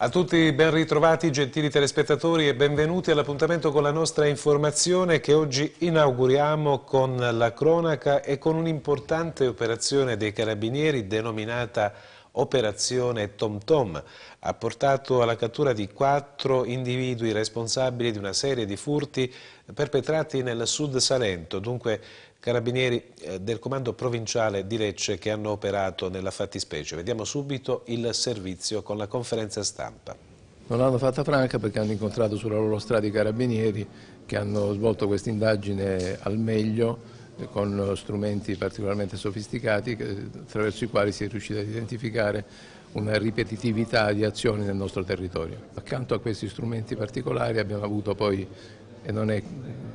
A tutti ben ritrovati gentili telespettatori e benvenuti all'appuntamento con la nostra informazione che oggi inauguriamo con la cronaca e con un'importante operazione dei carabinieri denominata Operazione TomTom. Tom. Ha portato alla cattura di quattro individui responsabili di una serie di furti perpetrati nel sud Salento, dunque carabinieri eh, del comando provinciale di Lecce che hanno operato nella fattispecie. Vediamo subito il servizio con la conferenza stampa. Non l'hanno fatta franca perché hanno incontrato sulla loro strada i carabinieri che hanno svolto questa indagine al meglio eh, con strumenti particolarmente sofisticati attraverso i quali si è riusciti ad identificare una ripetitività di azioni nel nostro territorio. Accanto a questi strumenti particolari abbiamo avuto poi e non è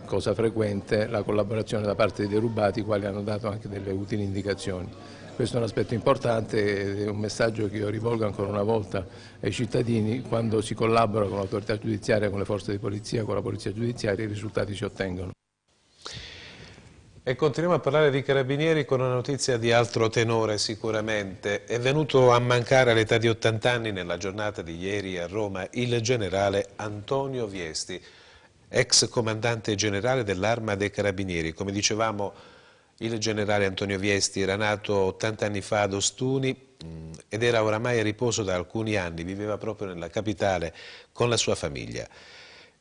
cosa frequente la collaborazione da parte dei derubati, i quali hanno dato anche delle utili indicazioni. Questo è un aspetto importante ed è un messaggio che io rivolgo ancora una volta ai cittadini. Quando si collabora con l'autorità giudiziaria, con le forze di polizia, con la polizia giudiziaria, i risultati si ottengono. E continuiamo a parlare di carabinieri con una notizia di altro tenore sicuramente. È venuto a mancare all'età di 80 anni nella giornata di ieri a Roma il generale Antonio Viesti ex comandante generale dell'arma dei carabinieri. Come dicevamo, il generale Antonio Viesti era nato 80 anni fa ad Ostuni mm, ed era oramai a riposo da alcuni anni, viveva proprio nella capitale con la sua famiglia.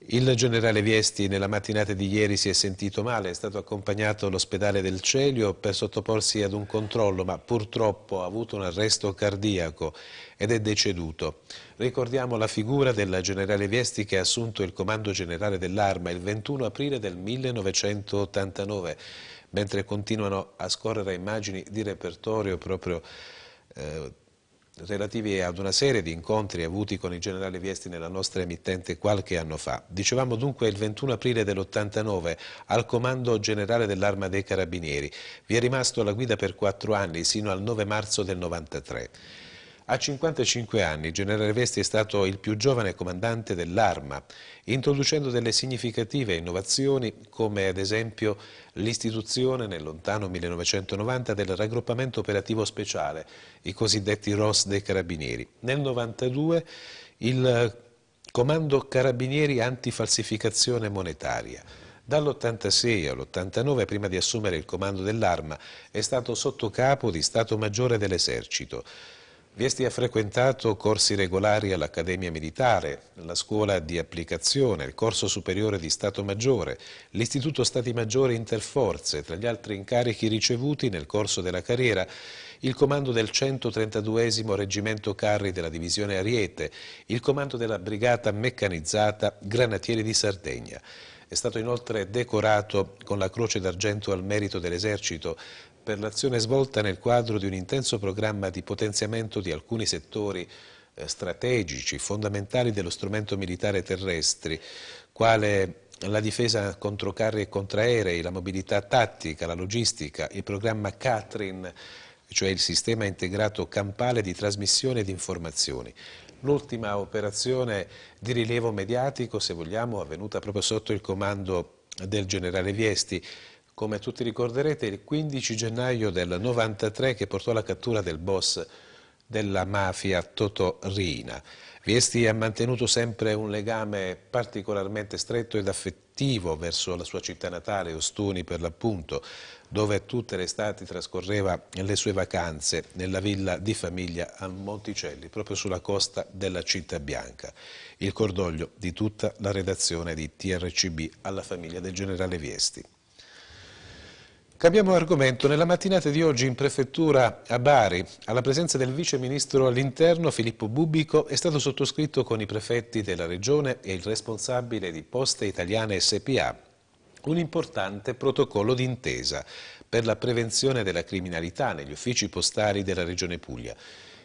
Il generale Viesti nella mattinata di ieri si è sentito male, è stato accompagnato all'ospedale del Celio per sottoporsi ad un controllo, ma purtroppo ha avuto un arresto cardiaco ed è deceduto. Ricordiamo la figura del generale Viesti che ha assunto il comando generale dell'arma il 21 aprile del 1989, mentre continuano a scorrere immagini di repertorio proprio eh, relativi ad una serie di incontri avuti con il generale Viesti nella nostra emittente qualche anno fa. Dicevamo dunque il 21 aprile dell'89 al comando generale dell'Arma dei Carabinieri. Vi è rimasto alla guida per quattro anni, sino al 9 marzo del 93. A 55 anni, generale Vesti è stato il più giovane comandante dell'Arma, introducendo delle significative innovazioni come ad esempio l'istituzione nel lontano 1990 del raggruppamento operativo speciale, i cosiddetti ROS dei Carabinieri. Nel 1992 il Comando Carabinieri Antifalsificazione Monetaria. Dall'86 all'89, prima di assumere il comando dell'arma, è stato sottocapo di Stato Maggiore dell'Esercito. Viesti ha frequentato corsi regolari all'Accademia Militare, la Scuola di Applicazione, il Corso Superiore di Stato Maggiore, l'Istituto Stati Maggiore Interforze, tra gli altri incarichi ricevuti nel corso della carriera, il comando del 132 Reggimento Carri della Divisione Ariete, il comando della Brigata Meccanizzata Granatieri di Sardegna. È stato inoltre decorato con la Croce d'Argento al Merito dell'Esercito per l'azione svolta nel quadro di un intenso programma di potenziamento di alcuni settori eh, strategici, fondamentali dello strumento militare terrestre, quale la difesa contro carri e contraerei, la mobilità tattica, la logistica, il programma Catrin, cioè il sistema integrato campale di trasmissione di informazioni. L'ultima operazione di rilievo mediatico, se vogliamo, avvenuta proprio sotto il comando del generale Viesti, come tutti ricorderete, il 15 gennaio del 93 che portò alla cattura del boss della mafia Totò Rina. Viesti ha mantenuto sempre un legame particolarmente stretto ed affettivo verso la sua città natale, Ostuni per l'appunto, dove tutte le estati trascorreva le sue vacanze nella villa di famiglia a Monticelli, proprio sulla costa della Città Bianca. Il cordoglio di tutta la redazione di TRCB alla famiglia del generale Viesti. Cambiamo argomento. Nella mattinata di oggi in prefettura a Bari, alla presenza del vice ministro all'interno Filippo Bubico, è stato sottoscritto con i prefetti della regione e il responsabile di Poste Italiane SPA un importante protocollo d'intesa per la prevenzione della criminalità negli uffici postali della regione Puglia.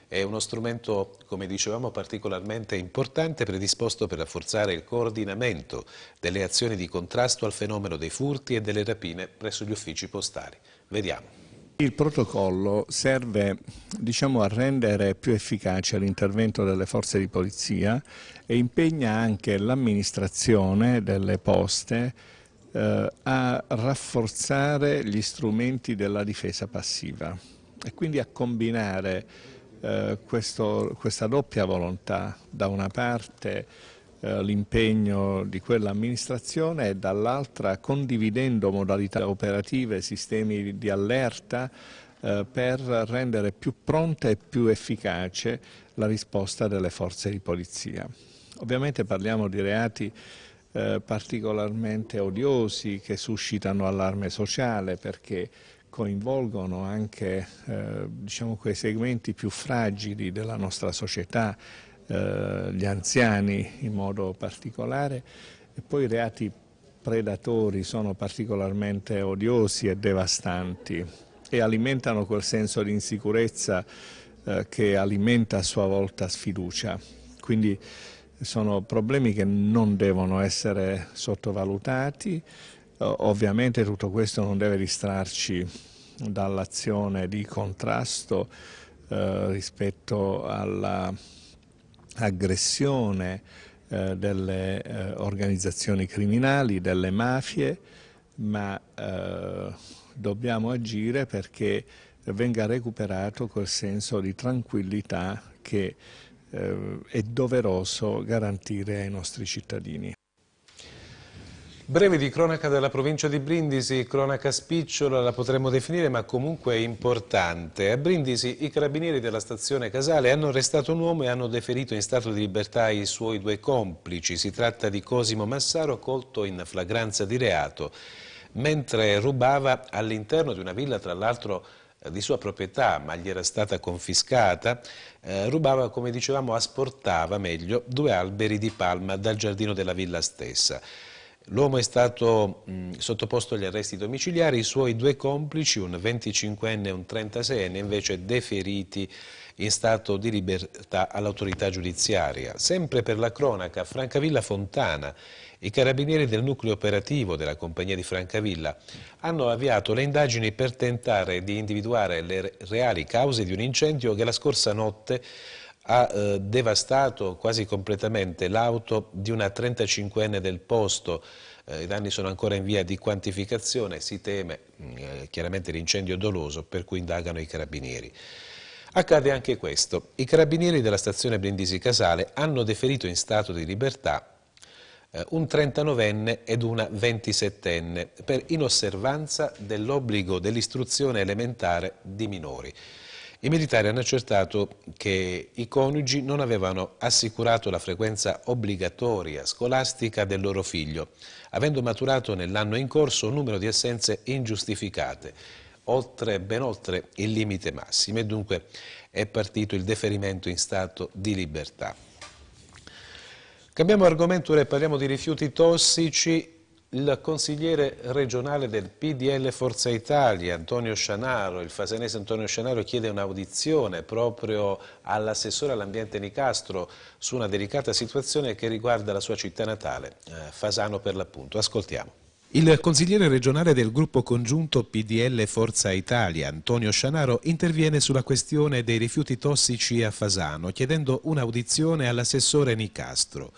È uno strumento, come dicevamo, particolarmente importante predisposto per rafforzare il coordinamento delle azioni di contrasto al fenomeno dei furti e delle rapine presso gli uffici postali. Vediamo. Il protocollo serve diciamo, a rendere più efficace l'intervento delle forze di polizia e impegna anche l'amministrazione delle poste eh, a rafforzare gli strumenti della difesa passiva e quindi a combinare eh, questo, questa doppia volontà, da una parte eh, l'impegno di quell'amministrazione e dall'altra condividendo modalità operative, sistemi di allerta eh, per rendere più pronta e più efficace la risposta delle forze di polizia. Ovviamente parliamo di reati eh, particolarmente odiosi che suscitano allarme sociale perché coinvolgono anche eh, diciamo, quei segmenti più fragili della nostra società, eh, gli anziani in modo particolare, e poi i reati predatori sono particolarmente odiosi e devastanti e alimentano quel senso di insicurezza eh, che alimenta a sua volta sfiducia. Quindi sono problemi che non devono essere sottovalutati, eh, ovviamente tutto questo non deve distrarci dall'azione di contrasto eh, rispetto all'aggressione eh, delle eh, organizzazioni criminali, delle mafie, ma eh, dobbiamo agire perché venga recuperato quel senso di tranquillità che eh, è doveroso garantire ai nostri cittadini. Brevi di cronaca della provincia di Brindisi, cronaca spicciola la potremmo definire ma comunque importante. A Brindisi i carabinieri della stazione Casale hanno arrestato un uomo e hanno deferito in stato di libertà i suoi due complici. Si tratta di Cosimo Massaro colto in flagranza di reato mentre rubava all'interno di una villa tra l'altro di sua proprietà, ma gli era stata confiscata, eh, rubava, come dicevamo, asportava, meglio, due alberi di palma dal giardino della villa stessa. L'uomo è stato mh, sottoposto agli arresti domiciliari, i suoi due complici, un 25enne e un 36enne, invece deferiti in stato di libertà all'autorità giudiziaria. Sempre per la cronaca, Francavilla Fontana, i carabinieri del nucleo operativo della compagnia di Francavilla hanno avviato le indagini per tentare di individuare le reali cause di un incendio che la scorsa notte ha eh, devastato quasi completamente l'auto di una 35enne del posto. Eh, I danni sono ancora in via di quantificazione, si teme mm, eh, chiaramente l'incendio doloso per cui indagano i carabinieri. Accade anche questo. I carabinieri della stazione Brindisi Casale hanno deferito in stato di libertà eh, un 39enne ed una 27enne per inosservanza dell'obbligo dell'istruzione elementare di minori. I militari hanno accertato che i coniugi non avevano assicurato la frequenza obbligatoria scolastica del loro figlio, avendo maturato nell'anno in corso un numero di assenze ingiustificate oltre, ben oltre il limite massimo e dunque è partito il deferimento in stato di libertà. Cambiamo argomento, ora parliamo di rifiuti tossici. Il consigliere regionale del PDL Forza Italia, Antonio Scianaro, il fasenese Antonio Scianaro chiede un'audizione proprio all'assessore all'ambiente Nicastro su una delicata situazione che riguarda la sua città natale, eh, Fasano per l'appunto. Ascoltiamo. Il consigliere regionale del gruppo congiunto PDL Forza Italia, Antonio Scianaro, interviene sulla questione dei rifiuti tossici a Fasano, chiedendo un'audizione all'assessore Nicastro.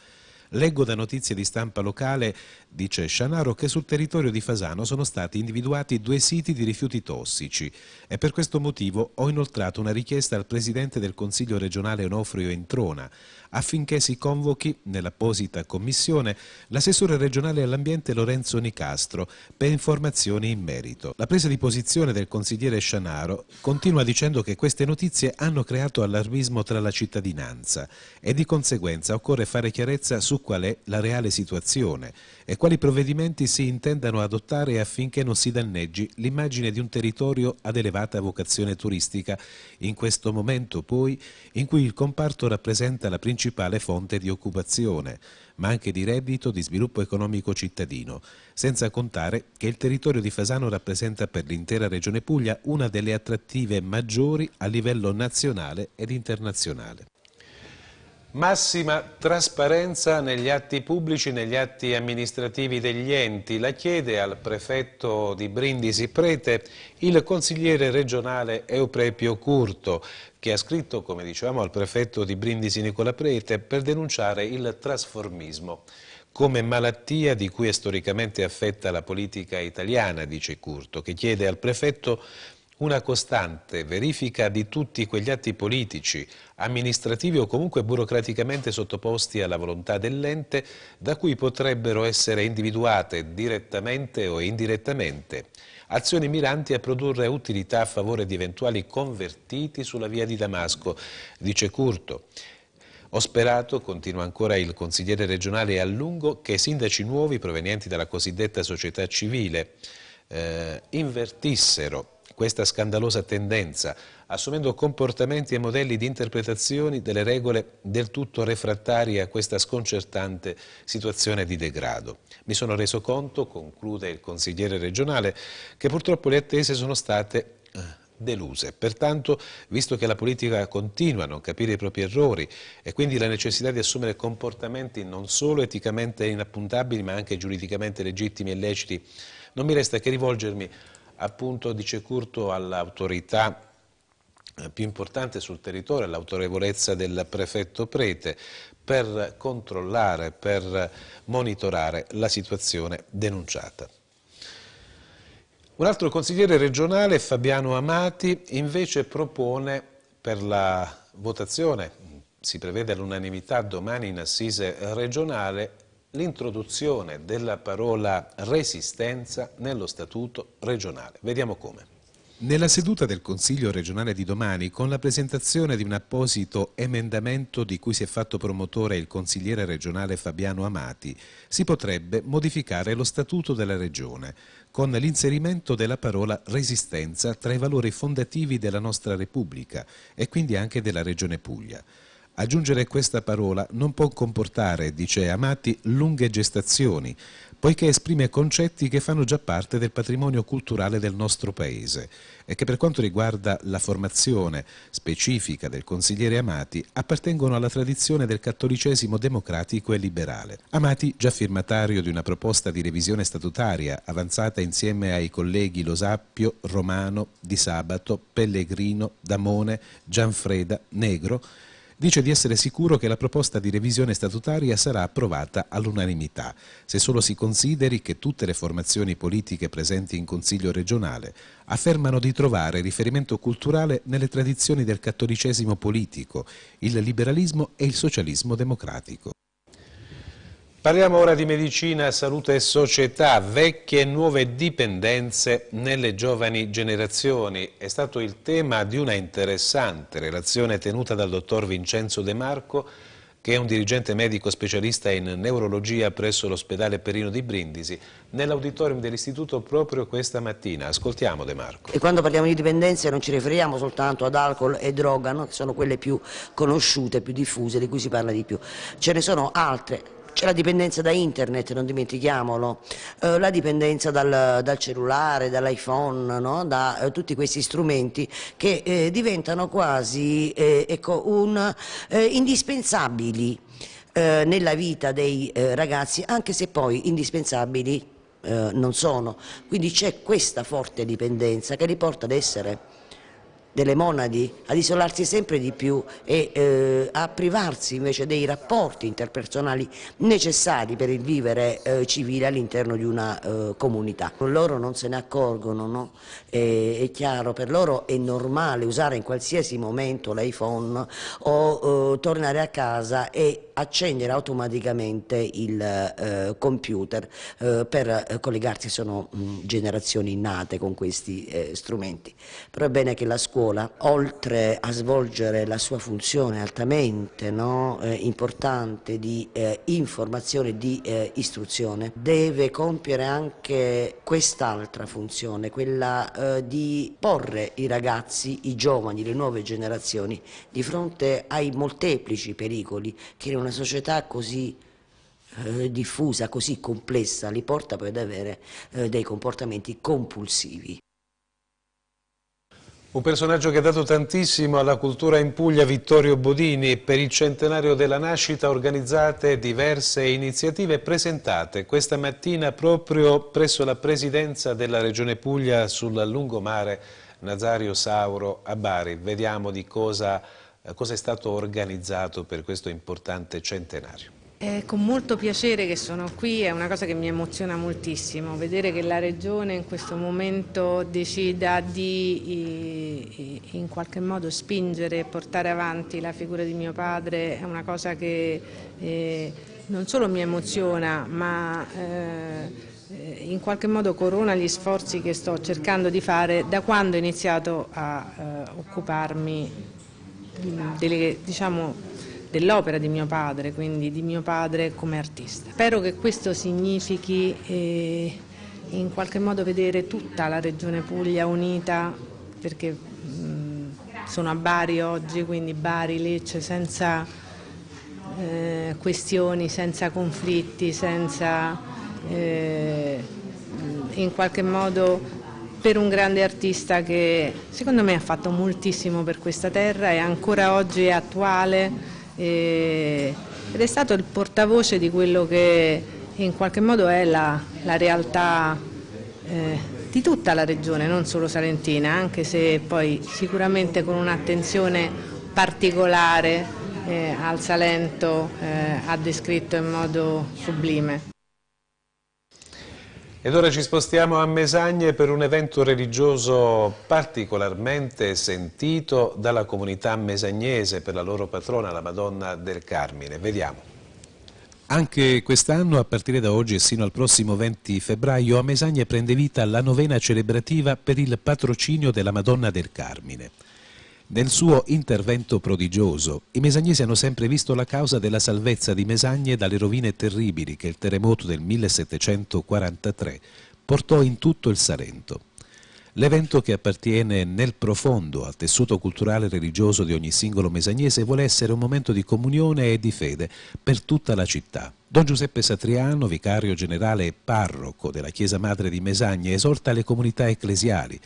Leggo da notizie di stampa locale Dice Scianaro che sul territorio di Fasano sono stati individuati due siti di rifiuti tossici e per questo motivo ho inoltrato una richiesta al Presidente del Consiglio regionale Onofrio Entrona affinché si convochi nell'apposita commissione l'assessore regionale all'ambiente Lorenzo Nicastro per informazioni in merito. La presa di posizione del consigliere Scianaro continua dicendo che queste notizie hanno creato allarmismo tra la cittadinanza e di conseguenza occorre fare chiarezza su qual è la reale situazione e quali provvedimenti si intendano adottare affinché non si danneggi l'immagine di un territorio ad elevata vocazione turistica, in questo momento poi in cui il comparto rappresenta la principale fonte di occupazione, ma anche di reddito di sviluppo economico cittadino, senza contare che il territorio di Fasano rappresenta per l'intera regione Puglia una delle attrattive maggiori a livello nazionale ed internazionale. Massima trasparenza negli atti pubblici, negli atti amministrativi degli enti, la chiede al prefetto di Brindisi Prete il consigliere regionale Euprepio Curto, che ha scritto, come dicevamo, al prefetto di Brindisi Nicola Prete per denunciare il trasformismo come malattia di cui è storicamente affetta la politica italiana, dice Curto, che chiede al prefetto una costante verifica di tutti quegli atti politici, amministrativi o comunque burocraticamente sottoposti alla volontà dell'ente, da cui potrebbero essere individuate direttamente o indirettamente azioni miranti a produrre utilità a favore di eventuali convertiti sulla via di Damasco, dice Curto. Ho sperato, continua ancora il consigliere regionale a lungo, che i sindaci nuovi provenienti dalla cosiddetta società civile eh, invertissero questa scandalosa tendenza, assumendo comportamenti e modelli di interpretazioni delle regole del tutto refrattari a questa sconcertante situazione di degrado. Mi sono reso conto, conclude il consigliere regionale, che purtroppo le attese sono state eh, deluse. Pertanto, visto che la politica continua a non capire i propri errori e quindi la necessità di assumere comportamenti non solo eticamente inappuntabili ma anche giuridicamente legittimi e leciti, non mi resta che rivolgermi appunto, dice Curto, all'autorità eh, più importante sul territorio, l'autorevolezza del prefetto Prete, per controllare, per monitorare la situazione denunciata. Un altro consigliere regionale, Fabiano Amati, invece propone per la votazione, si prevede all'unanimità domani in assise regionale, l'introduzione della parola resistenza nello statuto regionale. Vediamo come. Nella seduta del Consiglio regionale di domani, con la presentazione di un apposito emendamento di cui si è fatto promotore il consigliere regionale Fabiano Amati, si potrebbe modificare lo statuto della regione con l'inserimento della parola resistenza tra i valori fondativi della nostra Repubblica e quindi anche della regione Puglia. Aggiungere questa parola non può comportare, dice Amati, lunghe gestazioni, poiché esprime concetti che fanno già parte del patrimonio culturale del nostro Paese e che per quanto riguarda la formazione specifica del consigliere Amati appartengono alla tradizione del cattolicesimo democratico e liberale. Amati, già firmatario di una proposta di revisione statutaria avanzata insieme ai colleghi Lo Sappio, Romano, Di Sabato, Pellegrino, Damone, Gianfreda, Negro, dice di essere sicuro che la proposta di revisione statutaria sarà approvata all'unanimità, se solo si consideri che tutte le formazioni politiche presenti in Consiglio regionale affermano di trovare riferimento culturale nelle tradizioni del cattolicesimo politico, il liberalismo e il socialismo democratico. Parliamo ora di medicina, salute e società, vecchie e nuove dipendenze nelle giovani generazioni. È stato il tema di una interessante relazione tenuta dal dottor Vincenzo De Marco, che è un dirigente medico specialista in neurologia presso l'ospedale Perino di Brindisi, nell'auditorium dell'istituto proprio questa mattina. Ascoltiamo De Marco. E quando parliamo di dipendenze non ci riferiamo soltanto ad alcol e droga, no? che sono quelle più conosciute, più diffuse, di cui si parla di più. Ce ne sono altre c'è la dipendenza da internet, non dimentichiamolo, eh, la dipendenza dal, dal cellulare, dall'iPhone, no? da eh, tutti questi strumenti che eh, diventano quasi eh, ecco, un, eh, indispensabili eh, nella vita dei ragazzi, anche se poi indispensabili non sono. Quindi c'è questa forte dipendenza che li porta ad essere delle monadi ad isolarsi sempre di più e eh, a privarsi invece dei rapporti interpersonali necessari per il vivere eh, civile all'interno di una eh, comunità. Loro non se ne accorgono, no? e, è chiaro, per loro è normale usare in qualsiasi momento l'iPhone o eh, tornare a casa e accendere automaticamente il eh, computer eh, per collegarsi, sono mh, mm, generazioni nate con questi strumenti. Però è bene che la scuola scuola, oltre a svolgere la sua funzione altamente no, eh, importante di eh, informazione e di eh, istruzione, deve compiere anche quest'altra funzione, quella eh, di porre i ragazzi, i giovani, le nuove generazioni di fronte ai molteplici pericoli che in una società così eh, diffusa, così complessa, li porta poi ad avere eh, dei comportamenti compulsivi. Un personaggio che ha dato tantissimo alla cultura in Puglia, Vittorio Bodini, per il centenario della nascita organizzate diverse iniziative presentate questa mattina proprio presso la presidenza della Regione Puglia sul lungomare Nazario Sauro a Bari. Vediamo di cosa, cosa è stato organizzato per questo importante centenario. È con molto piacere che sono qui, è una cosa che mi emoziona moltissimo, vedere che la Regione in questo momento decida di in qualche modo spingere e portare avanti la figura di mio padre è una cosa che eh, non solo mi emoziona ma eh, in qualche modo corona gli sforzi che sto cercando di fare da quando ho iniziato a eh, occuparmi delle diciamo, dell'opera di mio padre, quindi di mio padre come artista. Spero che questo significhi eh, in qualche modo vedere tutta la Regione Puglia unita, perché mh, mm, sono a Bari oggi, quindi Bari, Lecce, senza eh, questioni, senza conflitti, senza eh, in qualche modo per un grande artista che secondo me ha fatto moltissimo per questa terra e ancora oggi è attuale e, ed è stato il portavoce di quello che in qualche modo è la, la realtà eh, di tutta la regione, non solo salentina, anche se poi sicuramente con un'attenzione particolare eh, al Salento eh, ha descritto in modo sublime. Ed ora ci spostiamo a Mesagne per un evento religioso particolarmente sentito dalla comunità mesagnese per la loro patrona, la Madonna del Carmine. Vediamo. Anche quest'anno, a partire da oggi e sino al prossimo 20 febbraio, a Mesagne prende vita la novena celebrativa per il patrocinio della Madonna del Carmine. Nel suo intervento prodigioso, i mesagnesi hanno sempre visto la causa della salvezza di Mesagne dalle rovine terribili che il terremoto del 1743 portò in tutto il Salento. L'evento che appartiene nel profondo al tessuto culturale e religioso di ogni singolo mesagnese vuole essere un momento di comunione e di fede per tutta la città. Don Giuseppe Satriano, vicario generale e parroco della Chiesa Madre di Mesagne, esorta le comunità ecclesiali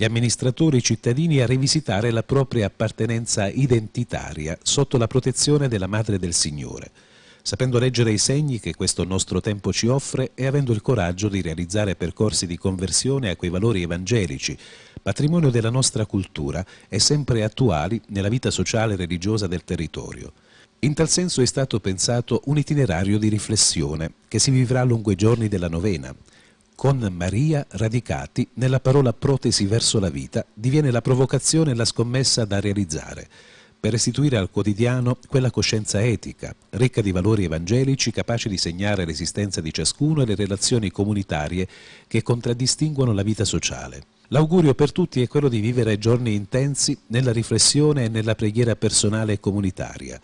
gli amministratori e i cittadini a rivisitare la propria appartenenza identitaria sotto la protezione della Madre del Signore, sapendo leggere i segni che questo nostro tempo ci offre e avendo il coraggio di realizzare percorsi di conversione a quei valori evangelici, patrimonio della nostra cultura e sempre attuali nella vita sociale e religiosa del territorio. In tal senso è stato pensato un itinerario di riflessione che si vivrà lungo i giorni della novena, con Maria radicati nella parola protesi verso la vita diviene la provocazione e la scommessa da realizzare per restituire al quotidiano quella coscienza etica, ricca di valori evangelici, capace di segnare l'esistenza di ciascuno e le relazioni comunitarie che contraddistinguono la vita sociale. L'augurio per tutti è quello di vivere giorni intensi nella riflessione e nella preghiera personale e comunitaria,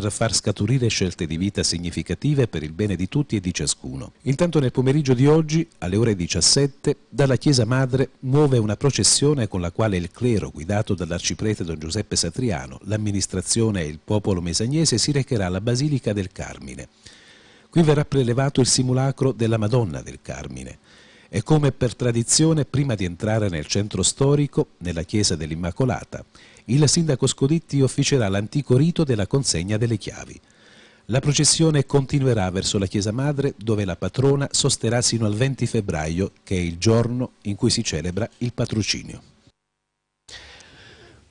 per far scaturire scelte di vita significative per il bene di tutti e di ciascuno. Intanto nel pomeriggio di oggi, alle ore 17, dalla Chiesa Madre muove una processione con la quale il clero, guidato dall'arciprete Don Giuseppe Satriano, l'amministrazione e il popolo mesagnese si recherà alla Basilica del Carmine. Qui verrà prelevato il simulacro della Madonna del Carmine e come per tradizione prima di entrare nel centro storico, nella chiesa dell'Immacolata, il sindaco Scoditti officerà l'antico rito della consegna delle chiavi. La processione continuerà verso la chiesa madre dove la patrona sosterrà sino al 20 febbraio, che è il giorno in cui si celebra il patrocinio.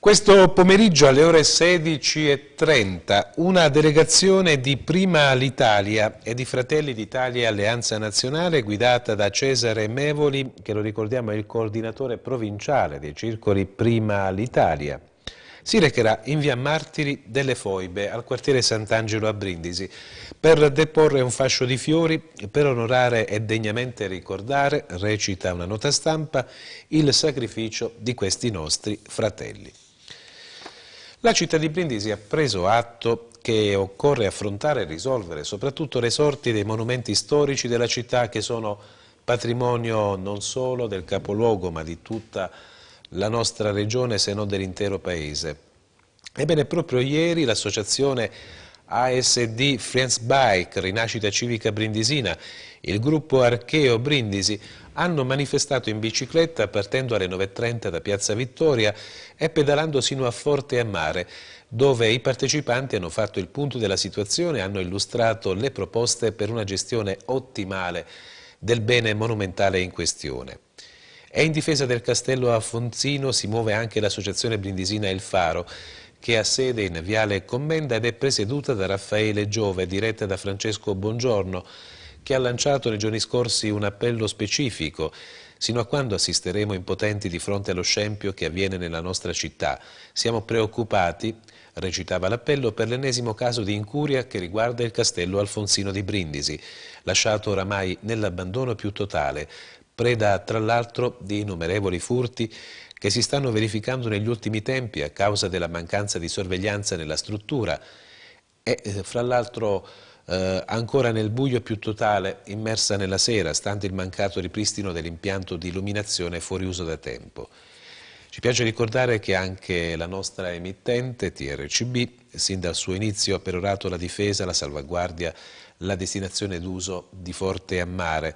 Questo pomeriggio alle ore 16.30 una delegazione di Prima l'Italia e di Fratelli d'Italia Alleanza Nazionale guidata da Cesare Mevoli, che lo ricordiamo è il coordinatore provinciale dei circoli Prima l'Italia, si recherà in via Martiri delle Foibe al quartiere Sant'Angelo a Brindisi per deporre un fascio di fiori per onorare e degnamente ricordare, recita una nota stampa, il sacrificio di questi nostri fratelli. La città di Brindisi ha preso atto che occorre affrontare e risolvere soprattutto le sorti dei monumenti storici della città che sono patrimonio non solo del capoluogo ma di tutta la nostra regione se non dell'intero paese. Ebbene proprio ieri l'associazione ASD Friends Bike, Rinascita Civica Brindisina, il gruppo Archeo Brindisi hanno manifestato in bicicletta partendo alle 9.30 da Piazza Vittoria e pedalando sino a Forte a Mare, dove i partecipanti hanno fatto il punto della situazione e hanno illustrato le proposte per una gestione ottimale del bene monumentale in questione. E in difesa del castello Afonzino si muove anche l'associazione brindisina Il Faro, che ha sede in Viale Commenda ed è presieduta da Raffaele Giove, diretta da Francesco Bongiorno, che ha lanciato nei giorni scorsi un appello specifico Sino a quando assisteremo impotenti di fronte allo scempio che avviene nella nostra città? Siamo preoccupati, recitava l'appello, per l'ennesimo caso di incuria che riguarda il castello Alfonsino di Brindisi, lasciato oramai nell'abbandono più totale, preda tra l'altro di innumerevoli furti che si stanno verificando negli ultimi tempi a causa della mancanza di sorveglianza nella struttura e eh, fra l'altro eh, ancora nel buio più totale, immersa nella sera, stante il mancato ripristino dell'impianto di illuminazione fuori uso da tempo. Ci piace ricordare che anche la nostra emittente TRCB, sin dal suo inizio, ha perorato la difesa, la salvaguardia, la destinazione d'uso di Forte a Mare,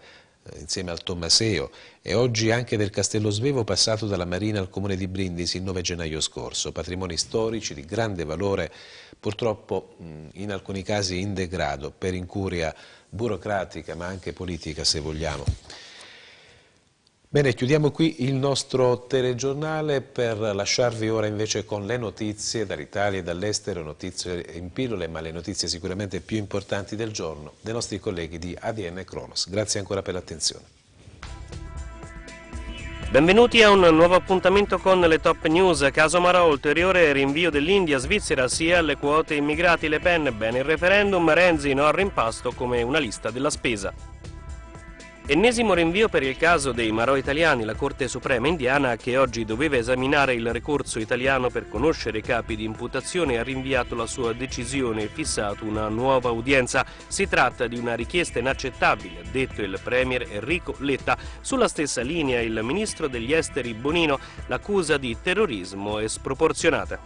eh, insieme al Tommaseo e oggi anche del Castello Svevo passato dalla Marina al Comune di Brindisi il 9 gennaio scorso, patrimoni storici di grande valore, purtroppo in alcuni casi in degrado per incuria burocratica ma anche politica se vogliamo. Bene, chiudiamo qui il nostro telegiornale per lasciarvi ora invece con le notizie dall'Italia e dall'estero, notizie in pillole, ma le notizie sicuramente più importanti del giorno dei nostri colleghi di ADN Cronos. Grazie ancora per l'attenzione. Benvenuti a un nuovo appuntamento con le top news. Caso Marò, ulteriore rinvio dell'India, Svizzera, sia alle quote immigrati Le Pen, bene il referendum, Renzi no al rimpasto come una lista della spesa. Ennesimo rinvio per il caso dei Marò italiani, la Corte Suprema indiana che oggi doveva esaminare il ricorso italiano per conoscere i capi di imputazione ha rinviato la sua decisione e fissato una nuova udienza. Si tratta di una richiesta inaccettabile, ha detto il Premier Enrico Letta. Sulla stessa linea il Ministro degli Esteri Bonino l'accusa di terrorismo è sproporzionata.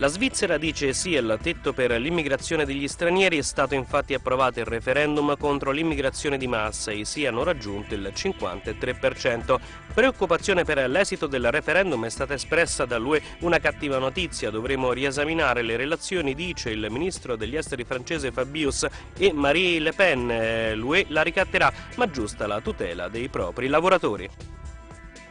La Svizzera dice sì al tetto per l'immigrazione degli stranieri, è stato infatti approvato il referendum contro l'immigrazione di massa e si hanno raggiunto il 53%. Preoccupazione per l'esito del referendum è stata espressa dall'UE una cattiva notizia, dovremo riesaminare le relazioni, dice il ministro degli esteri francese Fabius e Marie Le Pen, eh, l'UE la ricatterà, ma giusta la tutela dei propri lavoratori.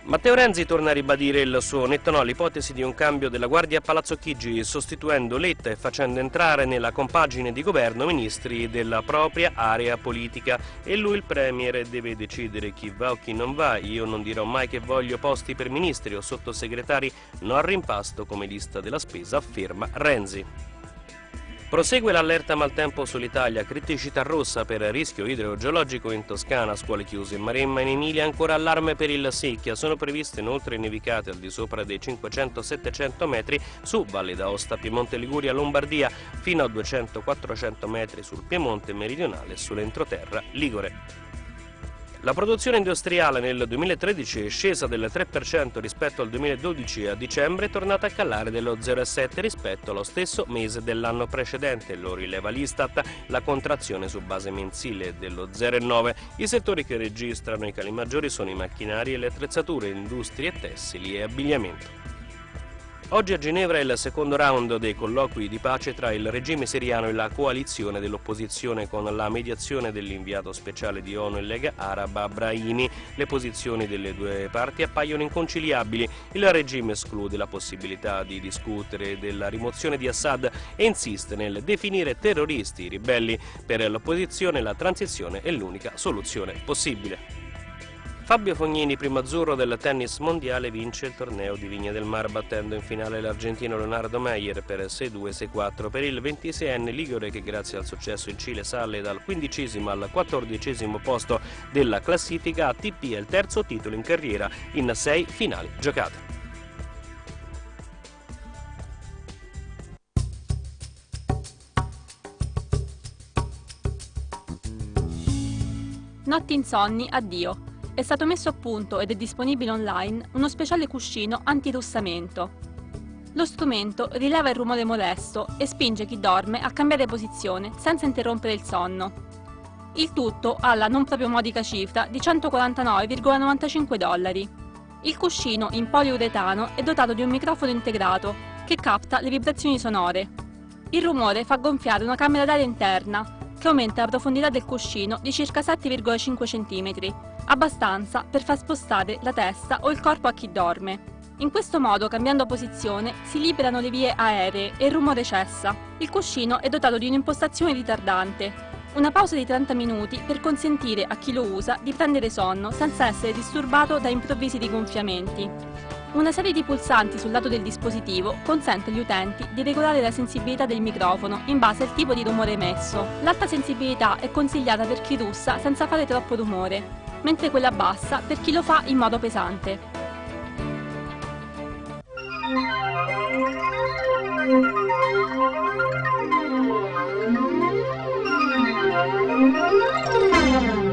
Matteo Renzi torna a ribadire il suo netto no all'ipotesi di un cambio della Guardia a Palazzo Chigi, sostituendo Letta e facendo entrare nella compagine di governo ministri della propria area politica. E lui il Premier deve decidere chi va o chi non va. Io non dirò mai che voglio posti per ministri o sottosegretari, non al rimpasto come lista della spesa, afferma Renzi. Prosegue l'allerta maltempo sull'Italia, criticità rossa per rischio idrogeologico in Toscana, scuole chiuse in Maremma, in Emilia ancora allarme per il Secchia, sono previste inoltre nevicate al di sopra dei 500-700 metri su Valle d'Aosta, Piemonte, Liguria, Lombardia, fino a 200-400 metri sul Piemonte meridionale e sull'entroterra Ligure. La produzione industriale nel 2013 è scesa del 3% rispetto al 2012 e a dicembre è tornata a calare dello 0,7 rispetto allo stesso mese dell'anno precedente, lo rileva l'Istat, la contrazione su base mensile è dello 0,9. I settori che registrano i cali maggiori sono i macchinari e le attrezzature, industrie, tessili e abbigliamento. Oggi a Ginevra è il secondo round dei colloqui di pace tra il regime siriano e la coalizione dell'opposizione con la mediazione dell'inviato speciale di ONU e Lega Araba Brahimi. Le posizioni delle due parti appaiono inconciliabili. Il regime esclude la possibilità di discutere della rimozione di Assad e insiste nel definire terroristi i ribelli. Per l'opposizione la transizione è l'unica soluzione possibile. Fabio Fognini, primo azzurro del tennis mondiale, vince il torneo di Vigna del Mar battendo in finale l'argentino Leonardo Meyer per 6-2, 6-4. Per il 26enne Ligure che grazie al successo in Cile sale dal quindicesimo al quattordicesimo posto della classifica, ATP è il terzo titolo in carriera in sei finali giocate. Notti insonni, addio è stato messo a punto ed è disponibile online uno speciale cuscino antirussamento. Lo strumento rileva il rumore molesto e spinge chi dorme a cambiare posizione senza interrompere il sonno. Il tutto alla non proprio modica cifra di 149,95 dollari. Il cuscino in poliuretano è dotato di un microfono integrato che capta le vibrazioni sonore. Il rumore fa gonfiare una camera d'aria interna che aumenta la profondità del cuscino di circa 7,5 cm, abbastanza per far spostare la testa o il corpo a chi dorme. In questo modo, cambiando posizione, si liberano le vie aeree e il rumore cessa. Il cuscino è dotato di un'impostazione ritardante, una pausa di 30 minuti per consentire a chi lo usa di prendere sonno senza essere disturbato da improvvisi rigonfiamenti. Una serie di pulsanti sul lato del dispositivo consente agli utenti di regolare la sensibilità del microfono in base al tipo di rumore emesso. L'alta sensibilità è consigliata per chi russa senza fare troppo rumore, mentre quella bassa per chi lo fa in modo pesante. Thank